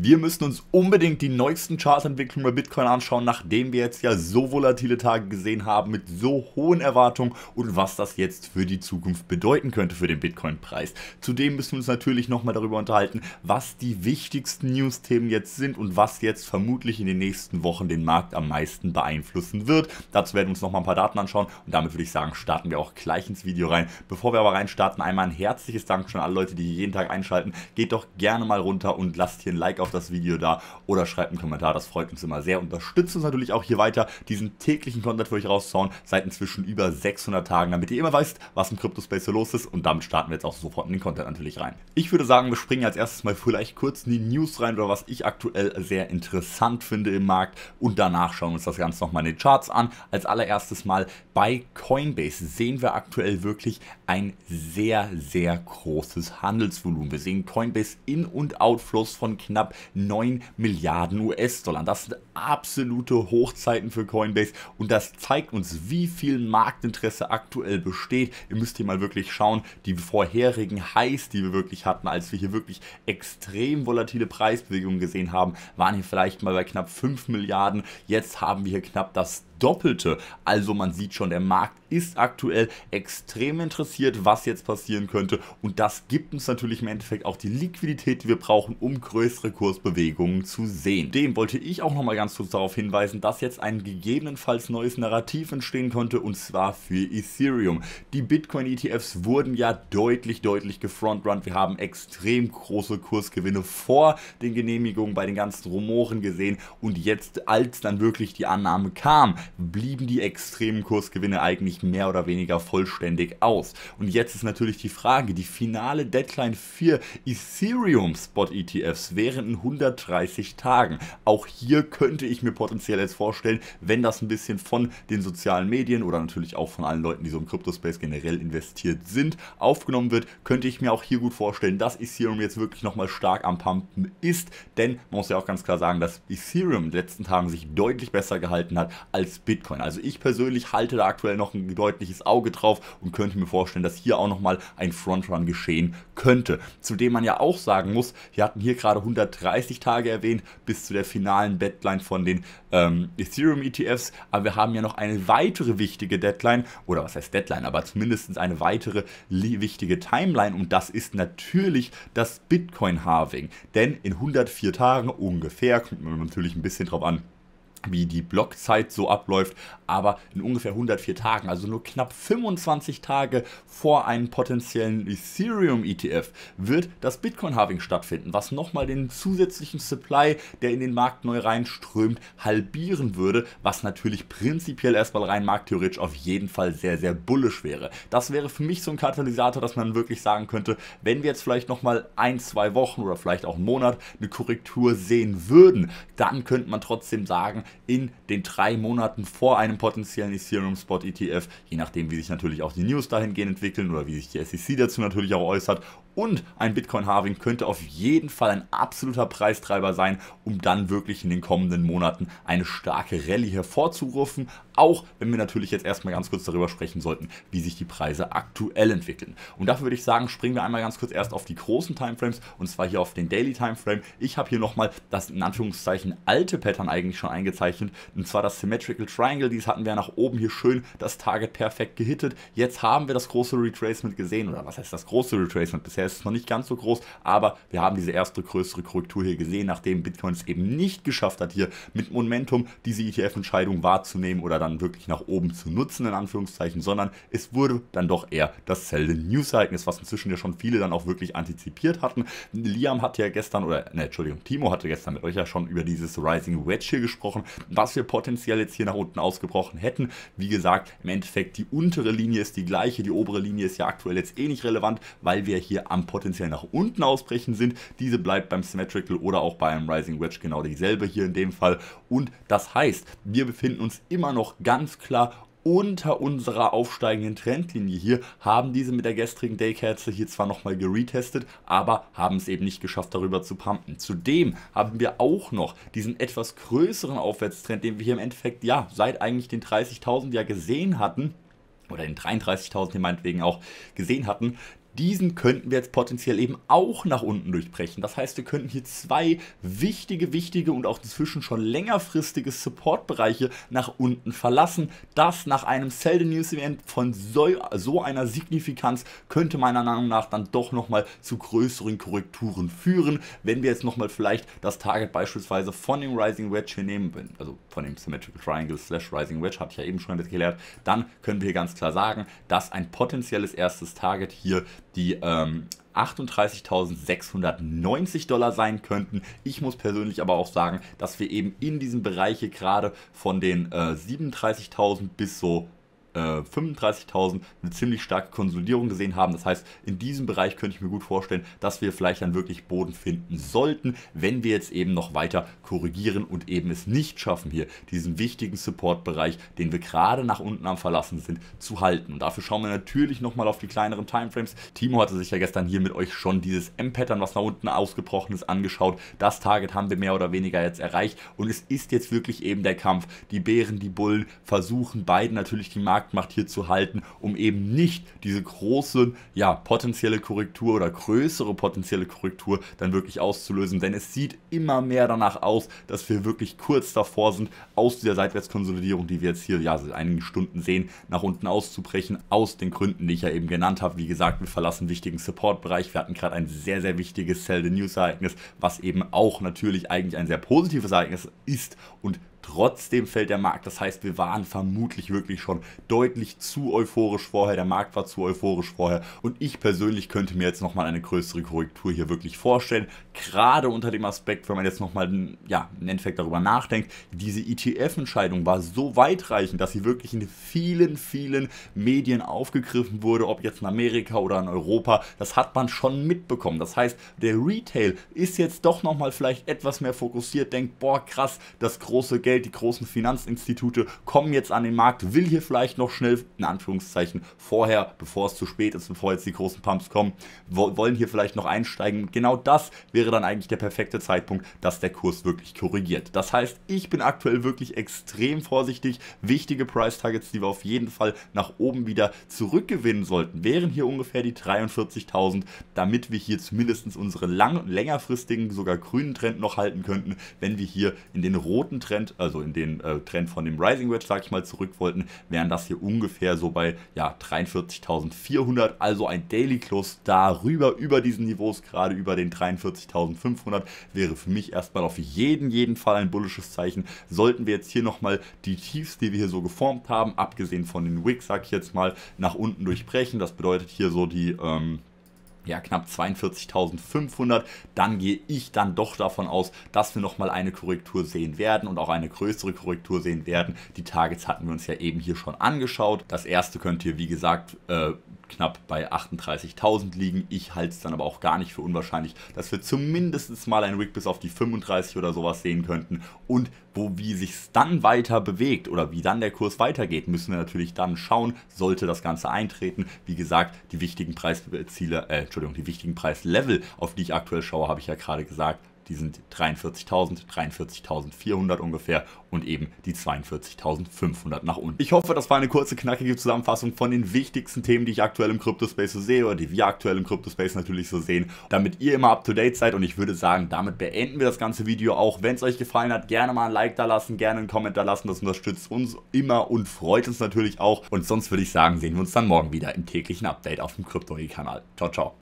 Wir müssen uns unbedingt die neuesten Chartentwicklungen bei Bitcoin anschauen, nachdem wir jetzt ja so volatile Tage gesehen haben mit so hohen Erwartungen und was das jetzt für die Zukunft bedeuten könnte für den Bitcoin-Preis. Zudem müssen wir uns natürlich nochmal darüber unterhalten, was die wichtigsten News-Themen jetzt sind und was jetzt vermutlich in den nächsten Wochen den Markt am meisten beeinflussen wird. Dazu werden wir uns nochmal ein paar Daten anschauen und damit würde ich sagen, starten wir auch gleich ins Video rein. Bevor wir aber reinstarten, einmal ein herzliches Dankeschön an alle Leute, die hier jeden Tag einschalten. Geht doch gerne mal runter und lasst hier ein Like auf auf das Video da oder schreibt einen Kommentar. Das freut uns immer sehr. Unterstützt uns natürlich auch hier weiter, diesen täglichen Content für euch rauszuhauen. Seit inzwischen über 600 Tagen, damit ihr immer weißt, was im Cryptospace so los ist. Und damit starten wir jetzt auch sofort in den Content natürlich rein. Ich würde sagen, wir springen als erstes mal vielleicht kurz in die News rein oder was ich aktuell sehr interessant finde im Markt. Und danach schauen wir uns das Ganze nochmal in den Charts an. Als allererstes mal bei Coinbase sehen wir aktuell wirklich ein sehr, sehr großes Handelsvolumen. Wir sehen Coinbase In- und Outflows von knapp 9 Milliarden US-Dollar. Das sind absolute Hochzeiten für Coinbase und das zeigt uns, wie viel Marktinteresse aktuell besteht. Ihr müsst hier mal wirklich schauen, die vorherigen Highs, die wir wirklich hatten, als wir hier wirklich extrem volatile Preisbewegungen gesehen haben, waren hier vielleicht mal bei knapp 5 Milliarden. Jetzt haben wir hier knapp das Doppelte. Also man sieht schon, der Markt ist aktuell extrem interessiert, was jetzt passieren könnte. Und das gibt uns natürlich im Endeffekt auch die Liquidität, die wir brauchen, um größere Kursbewegungen zu sehen. Dem wollte ich auch nochmal ganz kurz darauf hinweisen, dass jetzt ein gegebenenfalls neues Narrativ entstehen konnte, und zwar für Ethereum. Die Bitcoin-ETFs wurden ja deutlich, deutlich gefrontrunnt. Wir haben extrem große Kursgewinne vor den Genehmigungen bei den ganzen Rumoren gesehen und jetzt, als dann wirklich die Annahme kam, blieben die extremen Kursgewinne eigentlich mehr oder weniger vollständig aus. Und jetzt ist natürlich die Frage, die finale Deadline für Ethereum Spot ETFs wären in 130 Tagen. Auch hier könnte ich mir potenziell jetzt vorstellen, wenn das ein bisschen von den sozialen Medien oder natürlich auch von allen Leuten, die so im Kryptospace generell investiert sind, aufgenommen wird, könnte ich mir auch hier gut vorstellen, dass Ethereum jetzt wirklich nochmal stark am Pumpen ist. Denn man muss ja auch ganz klar sagen, dass Ethereum in den letzten Tagen sich deutlich besser gehalten hat als ist Bitcoin. Also ich persönlich halte da aktuell noch ein deutliches Auge drauf und könnte mir vorstellen, dass hier auch nochmal ein Frontrun geschehen könnte. Zudem man ja auch sagen muss, wir hatten hier gerade 130 Tage erwähnt bis zu der finalen Deadline von den ähm, Ethereum ETFs, aber wir haben ja noch eine weitere wichtige Deadline oder was heißt Deadline, aber zumindest eine weitere wichtige Timeline und das ist natürlich das Bitcoin-Halving, denn in 104 Tagen ungefähr, kommt man natürlich ein bisschen drauf an, wie die Blockzeit so abläuft, aber in ungefähr 104 Tagen, also nur knapp 25 Tage vor einem potenziellen Ethereum-ETF, wird das Bitcoin-Halving stattfinden, was nochmal den zusätzlichen Supply, der in den Markt neu reinströmt, halbieren würde, was natürlich prinzipiell erstmal rein markttheoretisch auf jeden Fall sehr, sehr bullisch wäre. Das wäre für mich so ein Katalysator, dass man wirklich sagen könnte, wenn wir jetzt vielleicht nochmal ein, zwei Wochen oder vielleicht auch einen Monat eine Korrektur sehen würden, dann könnte man trotzdem sagen, in den drei Monaten vor einem potenziellen Ethereum Spot ETF, je nachdem, wie sich natürlich auch die News dahingehend entwickeln oder wie sich die SEC dazu natürlich auch äußert und ein bitcoin harving könnte auf jeden Fall ein absoluter Preistreiber sein, um dann wirklich in den kommenden Monaten eine starke Rallye hervorzurufen, auch wenn wir natürlich jetzt erstmal ganz kurz darüber sprechen sollten, wie sich die Preise aktuell entwickeln. Und dafür würde ich sagen, springen wir einmal ganz kurz erst auf die großen Timeframes und zwar hier auf den Daily Timeframe. Ich habe hier nochmal das in Anführungszeichen alte Pattern eigentlich schon eingezeichnet und zwar das Symmetrical Triangle, dies hatten wir nach oben hier schön das Target perfekt gehittet. Jetzt haben wir das große Retracement gesehen oder was heißt das große Retracement bisher ist noch nicht ganz so groß, aber wir haben diese erste größere Korrektur hier gesehen, nachdem Bitcoin es eben nicht geschafft hat, hier mit Momentum diese ETF-Entscheidung wahrzunehmen oder dann wirklich nach oben zu nutzen, in Anführungszeichen, sondern es wurde dann doch eher das Selden News-Ereignis, was inzwischen ja schon viele dann auch wirklich antizipiert hatten. Liam hat ja gestern, oder, ne, Entschuldigung, Timo hatte gestern mit euch ja schon über dieses Rising Wedge hier gesprochen, was wir potenziell jetzt hier nach unten ausgebrochen hätten. Wie gesagt, im Endeffekt, die untere Linie ist die gleiche, die obere Linie ist ja aktuell jetzt eh nicht relevant, weil wir hier am am potenziell nach unten ausbrechen sind. Diese bleibt beim Symmetrical oder auch bei einem Rising Wedge genau dieselbe hier in dem Fall. Und das heißt, wir befinden uns immer noch ganz klar unter unserer aufsteigenden Trendlinie hier, haben diese mit der gestrigen Daykerze hier zwar nochmal geretestet, aber haben es eben nicht geschafft, darüber zu pumpen. Zudem haben wir auch noch diesen etwas größeren Aufwärtstrend, den wir hier im Endeffekt, ja, seit eigentlich den 30.000 ja gesehen hatten, oder den 33.000 hier meinetwegen auch gesehen hatten, diesen könnten wir jetzt potenziell eben auch nach unten durchbrechen. Das heißt, wir könnten hier zwei wichtige, wichtige und auch inzwischen schon längerfristige Supportbereiche nach unten verlassen. Das nach einem Seldon News Event von so, so einer Signifikanz könnte meiner Meinung nach dann doch nochmal zu größeren Korrekturen führen, wenn wir jetzt nochmal vielleicht das Target beispielsweise von dem Rising Wedge hier nehmen, also von dem Symmetrical Triangle slash Rising Wedge, habe ich ja eben schon erklärt, dann können wir hier ganz klar sagen, dass ein potenzielles erstes Target hier die ähm, 38.690 Dollar sein könnten. Ich muss persönlich aber auch sagen, dass wir eben in diesem Bereich hier gerade von den äh, 37.000 bis so 35.000 äh, eine ziemlich starke Konsolidierung gesehen haben. Das heißt, in diesem Bereich könnte ich mir gut vorstellen, dass wir vielleicht dann wirklich Boden finden sollten, wenn wir jetzt eben noch weiter korrigieren und eben es nicht schaffen, hier diesen wichtigen Support-Bereich, den wir gerade nach unten am Verlassen sind, zu halten. Und dafür schauen wir natürlich nochmal auf die kleineren Timeframes. Timo hatte sich ja gestern hier mit euch schon dieses M-Pattern, was nach unten ausgebrochen ist, angeschaut. Das Target haben wir mehr oder weniger jetzt erreicht und es ist jetzt wirklich eben der Kampf. Die Bären, die Bullen versuchen beiden natürlich die Markt Marktmacht hier zu halten, um eben nicht diese große, ja, potenzielle Korrektur oder größere potenzielle Korrektur dann wirklich auszulösen. Denn es sieht immer mehr danach aus, dass wir wirklich kurz davor sind, aus dieser Seitwärtskonsolidierung, die wir jetzt hier ja seit einigen Stunden sehen, nach unten auszubrechen, aus den Gründen, die ich ja eben genannt habe. Wie gesagt, wir verlassen wichtigen Support-Bereich. Wir hatten gerade ein sehr, sehr wichtiges Sell the News-Ereignis, was eben auch natürlich eigentlich ein sehr positives Ereignis ist und Trotzdem fällt der Markt. Das heißt, wir waren vermutlich wirklich schon deutlich zu euphorisch vorher. Der Markt war zu euphorisch vorher. Und ich persönlich könnte mir jetzt nochmal eine größere Korrektur hier wirklich vorstellen. Gerade unter dem Aspekt, wenn man jetzt nochmal ja, im Endeffekt darüber nachdenkt, diese ETF-Entscheidung war so weitreichend, dass sie wirklich in vielen, vielen Medien aufgegriffen wurde, ob jetzt in Amerika oder in Europa. Das hat man schon mitbekommen. Das heißt, der Retail ist jetzt doch nochmal vielleicht etwas mehr fokussiert, denkt, boah, krass, das große Geld Geld, die großen Finanzinstitute kommen jetzt an den Markt, will hier vielleicht noch schnell, in Anführungszeichen, vorher, bevor es zu spät ist, bevor jetzt die großen Pumps kommen, wollen hier vielleicht noch einsteigen. Genau das wäre dann eigentlich der perfekte Zeitpunkt, dass der Kurs wirklich korrigiert. Das heißt, ich bin aktuell wirklich extrem vorsichtig. Wichtige Price-Targets, die wir auf jeden Fall nach oben wieder zurückgewinnen sollten, wären hier ungefähr die 43.000, damit wir hier zumindest unsere lang längerfristigen, sogar grünen Trend noch halten könnten, wenn wir hier in den roten Trend also in den äh, Trend von dem Rising Wedge, sag ich mal, zurück wollten, wären das hier ungefähr so bei ja, 43.400, also ein Daily Close darüber, über diesen Niveaus, gerade über den 43.500, wäre für mich erstmal auf jeden, jeden Fall ein bullisches Zeichen. Sollten wir jetzt hier nochmal die Tiefs, die wir hier so geformt haben, abgesehen von den Wicks, sag ich jetzt mal, nach unten durchbrechen, das bedeutet hier so die... Ähm, ja, knapp 42.500, dann gehe ich dann doch davon aus, dass wir nochmal eine Korrektur sehen werden und auch eine größere Korrektur sehen werden. Die Targets hatten wir uns ja eben hier schon angeschaut. Das erste könnt ihr, wie gesagt, äh, knapp bei 38.000 liegen. Ich halte es dann aber auch gar nicht für unwahrscheinlich, dass wir zumindest mal einen Rig bis auf die 35 oder sowas sehen könnten. Und wo wie sich es dann weiter bewegt oder wie dann der Kurs weitergeht, müssen wir natürlich dann schauen, sollte das Ganze eintreten. Wie gesagt, die wichtigen Preisziele, äh, Entschuldigung, die wichtigen Preislevel, auf die ich aktuell schaue, habe ich ja gerade gesagt, die sind 43.000, 43.400 ungefähr und eben die 42.500 nach unten. Ich hoffe, das war eine kurze, knackige Zusammenfassung von den wichtigsten Themen, die ich aktuell im Space so sehe oder die wir aktuell im Space natürlich so sehen, damit ihr immer up to date seid und ich würde sagen, damit beenden wir das ganze Video auch. Wenn es euch gefallen hat, gerne mal ein Like da lassen, gerne einen Comment da lassen, das unterstützt uns immer und freut uns natürlich auch und sonst würde ich sagen, sehen wir uns dann morgen wieder im täglichen Update auf dem CryptoE-Kanal. Ciao, ciao.